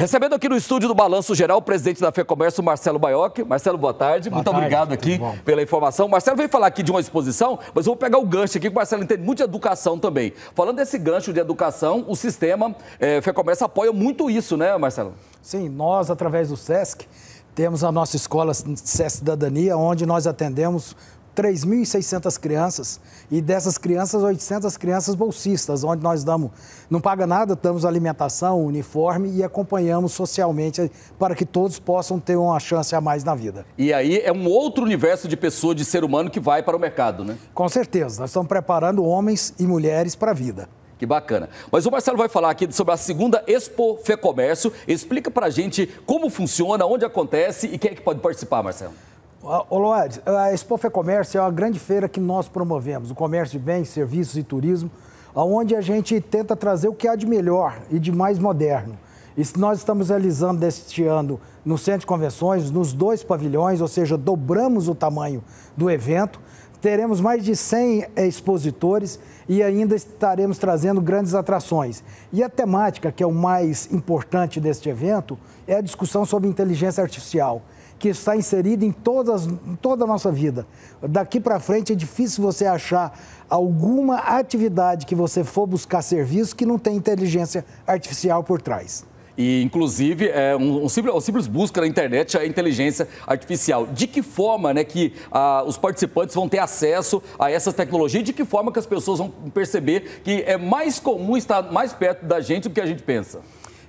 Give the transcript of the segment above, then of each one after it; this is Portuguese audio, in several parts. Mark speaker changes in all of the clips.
Speaker 1: Recebendo aqui no estúdio do Balanço Geral o presidente da FEComércio, Marcelo Baioc. Marcelo, boa tarde. Boa muito tarde, obrigado aqui pela informação. Marcelo veio falar aqui de uma exposição, mas vou pegar o gancho aqui, que o Marcelo entende muito de educação também. Falando desse gancho de educação, o sistema é, FEComércio apoia muito isso, né, Marcelo?
Speaker 2: Sim, nós, através do SESC, temos a nossa escola SESC Cidadania, onde nós atendemos 3.600 crianças e dessas crianças, 800 crianças bolsistas, onde nós damos, não paga nada, damos alimentação, uniforme e acompanhamos socialmente para que todos possam ter uma chance a mais na vida.
Speaker 1: E aí é um outro universo de pessoa, de ser humano que vai para o mercado, né?
Speaker 2: Com certeza, nós estamos preparando homens e mulheres para a vida.
Speaker 1: Que bacana. Mas o Marcelo vai falar aqui sobre a segunda Expo Fecomércio. Explica para gente como funciona, onde acontece e quem é que pode participar, Marcelo.
Speaker 2: Ô a Expo Comércio é uma grande feira que nós promovemos, o comércio de bens, serviços e turismo, onde a gente tenta trazer o que há de melhor e de mais moderno. E nós estamos realizando este ano no Centro de Convenções, nos dois pavilhões, ou seja, dobramos o tamanho do evento. Teremos mais de 100 eh, expositores e ainda estaremos trazendo grandes atrações. E a temática, que é o mais importante deste evento, é a discussão sobre inteligência artificial que está inserida em, todas, em toda a nossa vida. Daqui para frente é difícil você achar alguma atividade que você for buscar serviço que não tem inteligência artificial por trás.
Speaker 1: E, inclusive, é, um, um, simples, um simples busca na internet a inteligência artificial. De que forma né, que ah, os participantes vão ter acesso a essas tecnologias? De que forma que as pessoas vão perceber que é mais comum estar mais perto da gente do que a gente pensa?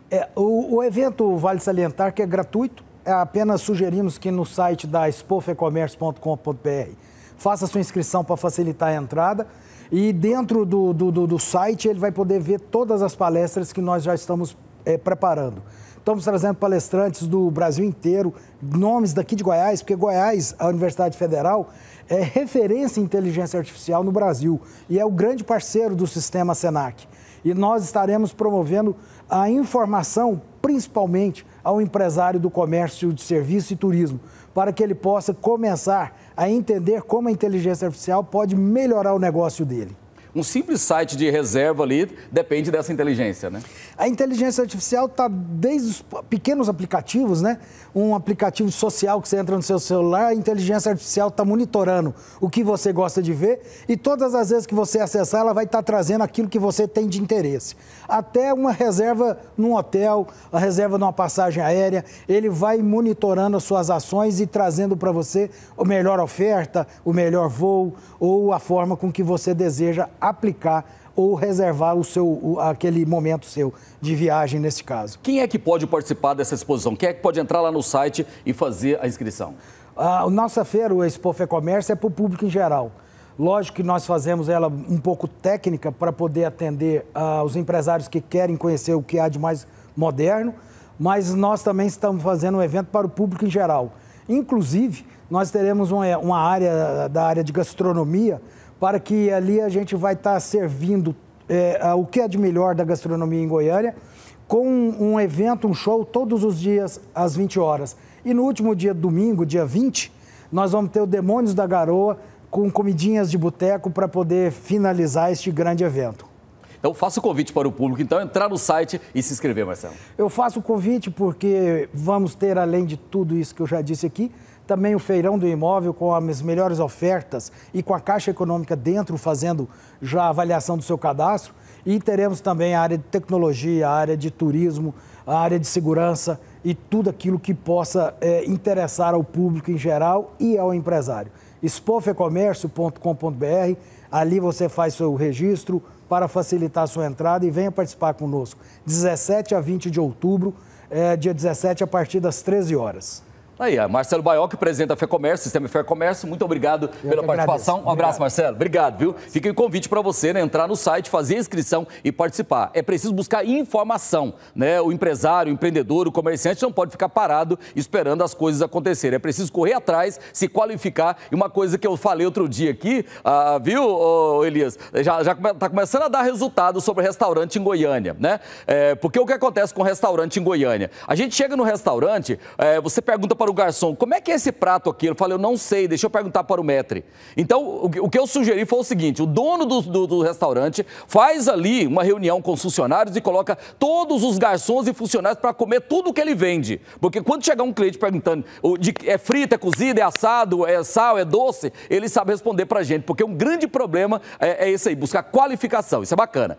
Speaker 2: É, o, o evento, vale salientar, que é gratuito é apenas sugerimos que no site da expofecomércio.com.br faça sua inscrição para facilitar a entrada. E dentro do, do, do, do site ele vai poder ver todas as palestras que nós já estamos é, preparando. Então, estamos trazendo palestrantes do Brasil inteiro, nomes daqui de Goiás, porque Goiás, a Universidade Federal, é referência em inteligência artificial no Brasil e é o grande parceiro do sistema SENAC. E nós estaremos promovendo a informação, principalmente ao empresário do comércio de serviço e turismo, para que ele possa começar a entender como a inteligência artificial pode melhorar o negócio dele um simples
Speaker 1: site de reserva ali depende dessa inteligência, né?
Speaker 2: A inteligência artificial está desde os pequenos aplicativos, né? Um aplicativo social que você entra no seu celular, a inteligência artificial está monitorando o que você gosta de ver e todas as vezes que você acessar, ela vai estar tá trazendo aquilo que você tem de interesse. Até uma reserva num hotel, a reserva numa passagem aérea, ele vai monitorando as suas ações e trazendo para você a melhor oferta, o melhor voo ou a forma com que você deseja aplicar ou reservar o seu, o, aquele momento seu de viagem nesse caso. Quem é que pode
Speaker 1: participar dessa exposição? Quem é que pode entrar lá no site e fazer a inscrição?
Speaker 2: A nossa feira, o Expo Fe Comércio, é para o público em geral. Lógico que nós fazemos ela um pouco técnica para poder atender uh, os empresários que querem conhecer o que há de mais moderno, mas nós também estamos fazendo um evento para o público em geral. Inclusive, nós teremos uma, uma área da área de gastronomia para que ali a gente vai estar tá servindo é, o que é de melhor da gastronomia em Goiânia, com um, um evento, um show, todos os dias às 20 horas. E no último dia, domingo, dia 20, nós vamos ter o Demônios da Garoa com comidinhas de boteco para poder finalizar este grande evento.
Speaker 1: Então, faça o convite para o público, então, entrar no site e se inscrever, Marcelo.
Speaker 2: Eu faço o convite porque vamos ter, além de tudo isso que eu já disse aqui, também o feirão do imóvel com as melhores ofertas e com a Caixa Econômica dentro fazendo já a avaliação do seu cadastro. E teremos também a área de tecnologia, a área de turismo, a área de segurança e tudo aquilo que possa é, interessar ao público em geral e ao empresário. expofecomércio.com.br, ali você faz seu registro para facilitar a sua entrada e venha participar conosco. 17 a 20 de outubro, é, dia 17, a partir das 13 horas.
Speaker 1: Aí, Marcelo Baioc, que presidente da FEComércio, Sistema FEComércio, muito obrigado Eu pela participação. Agradeço. Um abraço, obrigado. Marcelo. Obrigado, viu? Fica o convite para você né, entrar no site, fazer a inscrição e participar. É preciso buscar informação, né? O empresário, o empreendedor, o comerciante não pode ficar parado esperando as coisas acontecerem. É preciso correr atrás, se qualificar. E uma coisa que eu falei outro dia aqui, ah, viu, Elias? Já, já tá começando a dar resultado sobre restaurante em Goiânia, né? É, porque o que acontece com restaurante em Goiânia? A gente chega no restaurante, é, você pergunta para o para o garçom, como é que é esse prato aqui? Ele falou: eu não sei, deixa eu perguntar para o maître. Então, o que eu sugeri foi o seguinte, o dono do, do, do restaurante faz ali uma reunião com os funcionários e coloca todos os garçons e funcionários para comer tudo que ele vende. Porque quando chegar um cliente perguntando, de, é frita, é cozida, é assado, é sal, é doce, ele sabe responder para a gente, porque um grande problema é, é esse aí, buscar qualificação, isso é bacana.